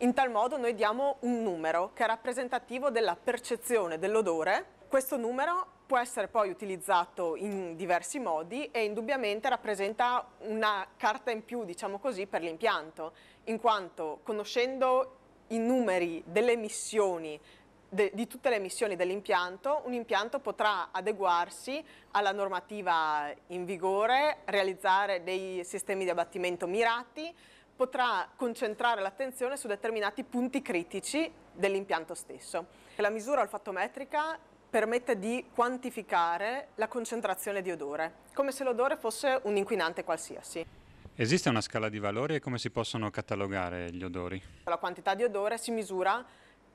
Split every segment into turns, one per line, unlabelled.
In tal modo noi diamo un numero che è rappresentativo della percezione dell'odore. Questo numero può essere poi utilizzato in diversi modi e indubbiamente rappresenta una carta in più, diciamo così, per l'impianto, in quanto conoscendo i numeri delle emissioni De, di tutte le emissioni dell'impianto, un impianto potrà adeguarsi alla normativa in vigore, realizzare dei sistemi di abbattimento mirati, potrà concentrare l'attenzione su determinati punti critici dell'impianto stesso. La misura olfattometrica permette di quantificare la concentrazione di odore, come se l'odore fosse un inquinante qualsiasi.
Esiste una scala di valori e come si possono catalogare gli odori?
La quantità di odore si misura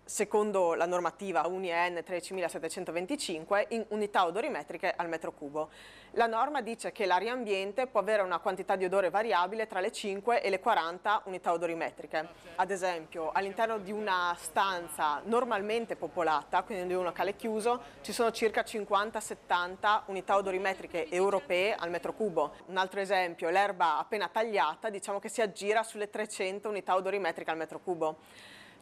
secondo la normativa UNIEN 13725 in unità odorimetriche al metro cubo. La norma dice che l'aria ambiente può avere una quantità di odore variabile tra le 5 e le 40 unità odorimetriche. Ad esempio, all'interno di una stanza normalmente popolata, quindi di un locale chiuso, ci sono circa 50-70 unità odorimetriche europee al metro cubo. Un altro esempio, l'erba appena tagliata, diciamo che si aggira sulle 300 unità odorimetriche al metro cubo.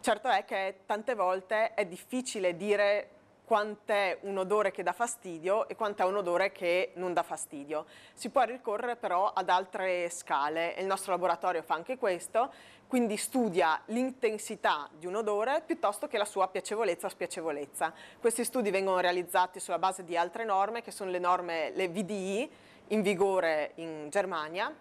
Certo è che tante volte è difficile dire quant'è un odore che dà fastidio e quant'è un odore che non dà fastidio. Si può ricorrere però ad altre scale e il nostro laboratorio fa anche questo, quindi studia l'intensità di un odore piuttosto che la sua piacevolezza o spiacevolezza. Questi studi vengono realizzati sulla base di altre norme che sono le norme, le VDI, in vigore in Germania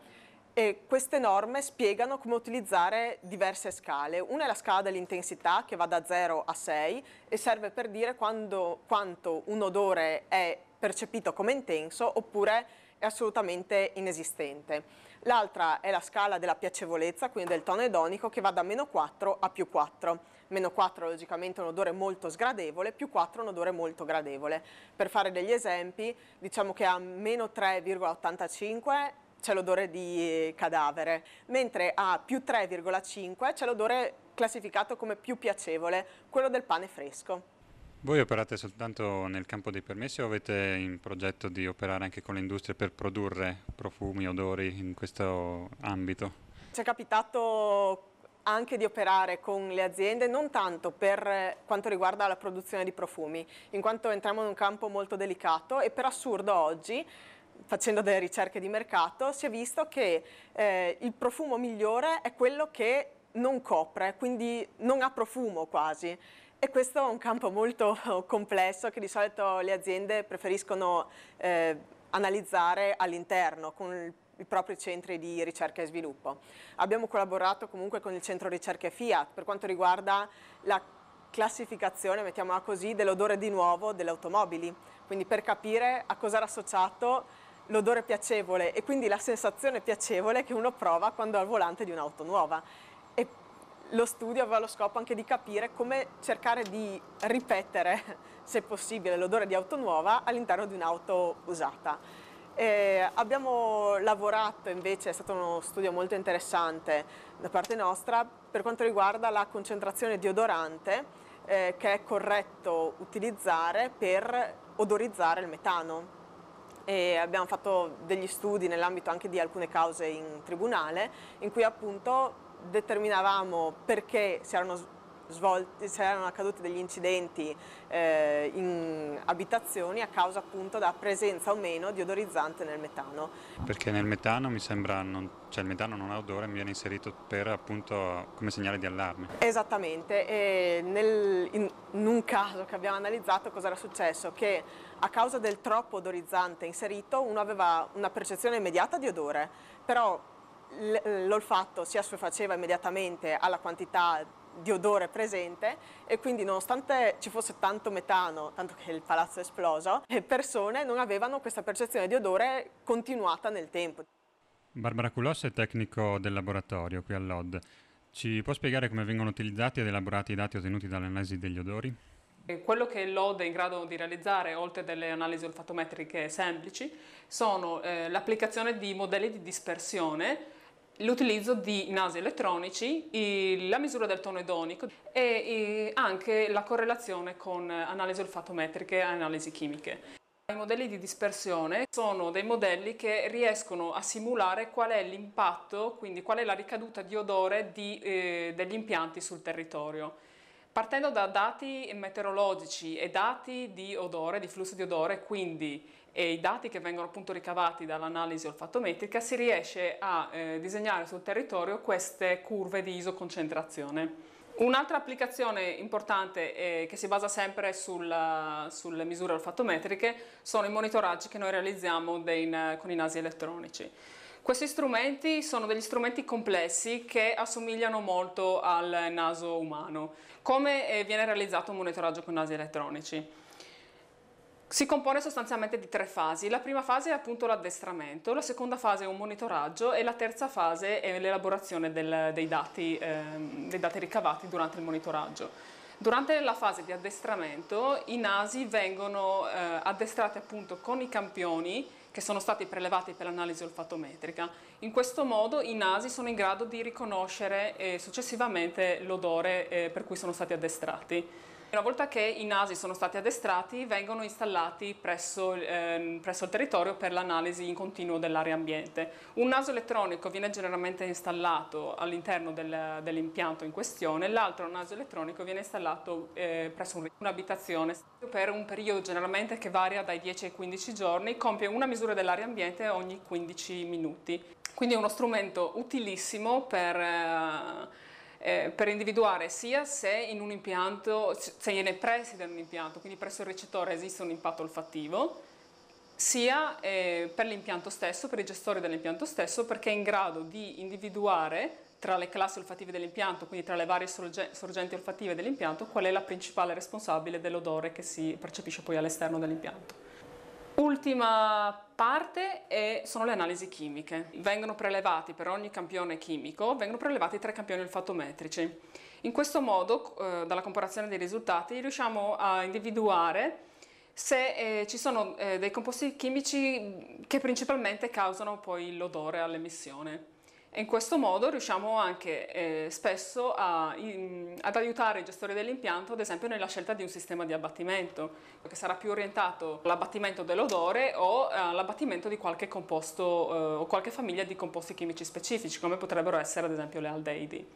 e queste norme spiegano come utilizzare diverse scale. Una è la scala dell'intensità che va da 0 a 6 e serve per dire quando, quanto un odore è percepito come intenso oppure è assolutamente inesistente. L'altra è la scala della piacevolezza, quindi del tono edonico, che va da meno 4 a più 4. Meno 4 è logicamente un odore molto sgradevole, più 4 è un odore molto gradevole. Per fare degli esempi, diciamo che a meno 3,85 c'è l'odore di cadavere, mentre a più 3,5 c'è l'odore classificato come più piacevole, quello del pane fresco.
Voi operate soltanto nel campo dei permessi o avete in progetto di operare anche con le industrie per produrre profumi, odori in questo ambito?
Ci è capitato anche di operare con le aziende non tanto per quanto riguarda la produzione di profumi, in quanto entriamo in un campo molto delicato e per assurdo oggi facendo delle ricerche di mercato, si è visto che eh, il profumo migliore è quello che non copre, quindi non ha profumo quasi. E questo è un campo molto complesso che di solito le aziende preferiscono eh, analizzare all'interno con il i propri centri di ricerca e sviluppo. Abbiamo collaborato comunque con il centro ricerche Fiat per quanto riguarda la classificazione, mettiamola così, dell'odore di nuovo delle automobili, quindi per capire a cosa era associato l'odore piacevole e quindi la sensazione piacevole che uno prova quando è al volante di un'auto nuova. E lo studio aveva lo scopo anche di capire come cercare di ripetere, se possibile, l'odore di auto nuova all'interno di un'auto usata. E abbiamo lavorato invece, è stato uno studio molto interessante da parte nostra per quanto riguarda la concentrazione di odorante eh, che è corretto utilizzare per odorizzare il metano e abbiamo fatto degli studi nell'ambito anche di alcune cause in tribunale in cui appunto determinavamo perché si erano c'erano accaduti degli incidenti eh, in abitazioni a causa appunto della presenza o meno di odorizzante nel metano.
Perché nel metano mi sembra, non, cioè il metano non ha odore, mi viene inserito per appunto come segnale di allarme.
Esattamente, e nel, in, in un caso che abbiamo analizzato cosa era successo? Che a causa del troppo odorizzante inserito uno aveva una percezione immediata di odore, però l'olfatto si assuefaceva immediatamente alla quantità di odore presente e quindi nonostante ci fosse tanto metano, tanto che il palazzo è esploso, le persone non avevano questa percezione di odore continuata nel tempo.
Barbara Culos è tecnico del laboratorio qui all'OD. Ci può spiegare come vengono utilizzati ed elaborati i dati ottenuti dall'analisi degli odori?
Eh, quello che l'OD è in grado di realizzare, oltre delle analisi olfatometriche semplici, sono eh, l'applicazione di modelli di dispersione l'utilizzo di nasi elettronici, la misura del tono edonico e anche la correlazione con analisi olfatometriche e analisi chimiche. I modelli di dispersione sono dei modelli che riescono a simulare qual è l'impatto, quindi qual è la ricaduta di odore di, eh, degli impianti sul territorio. Partendo da dati meteorologici e dati di odore, di flusso di odore, quindi e i dati che vengono appunto ricavati dall'analisi olfattometrica si riesce a eh, disegnare sul territorio queste curve di isoconcentrazione. Un'altra applicazione importante eh, che si basa sempre sulla, sulle misure olfattometriche sono i monitoraggi che noi realizziamo dei, con i nasi elettronici. Questi strumenti sono degli strumenti complessi che assomigliano molto al naso umano. Come eh, viene realizzato un monitoraggio con nasi elettronici? Si compone sostanzialmente di tre fasi. La prima fase è appunto l'addestramento, la seconda fase è un monitoraggio e la terza fase è l'elaborazione dei, dati, eh, dei dati ricavati durante il monitoraggio. Durante la fase di addestramento i nasi vengono eh, addestrati appunto con i campioni che sono stati prelevati per l'analisi olfatometrica. In questo modo i nasi sono in grado di riconoscere eh, successivamente l'odore eh, per cui sono stati addestrati. Una volta che i nasi sono stati addestrati, vengono installati presso, eh, presso il territorio per l'analisi in continuo dell'aria ambiente. Un naso elettronico viene generalmente installato all'interno del, dell'impianto in questione, l'altro naso elettronico viene installato eh, presso un'abitazione per un periodo generalmente che varia dai 10 ai 15 giorni, compie una misura dell'aria ambiente ogni 15 minuti. Quindi è uno strumento utilissimo per... Eh, eh, per individuare sia se in un impianto, se viene preside un impianto, quindi presso il recettore esiste un impatto olfattivo, sia eh, per l'impianto stesso, per i gestori dell'impianto stesso, perché è in grado di individuare tra le classi olfattive dell'impianto, quindi tra le varie sorgenti olfattive dell'impianto, qual è la principale responsabile dell'odore che si percepisce poi all'esterno dell'impianto. Ultima parte è, sono le analisi chimiche. Vengono prelevati per ogni campione chimico, vengono prelevati tre campioni olfattometrici. In questo modo, eh, dalla comparazione dei risultati, riusciamo a individuare se eh, ci sono eh, dei composti chimici che principalmente causano poi l'odore all'emissione in questo modo riusciamo anche eh, spesso a, in, ad aiutare il gestore dell'impianto, ad esempio nella scelta di un sistema di abbattimento, che sarà più orientato all'abbattimento dell'odore o all'abbattimento di qualche composto eh, o qualche famiglia di composti chimici specifici, come potrebbero essere ad esempio le aldeidi.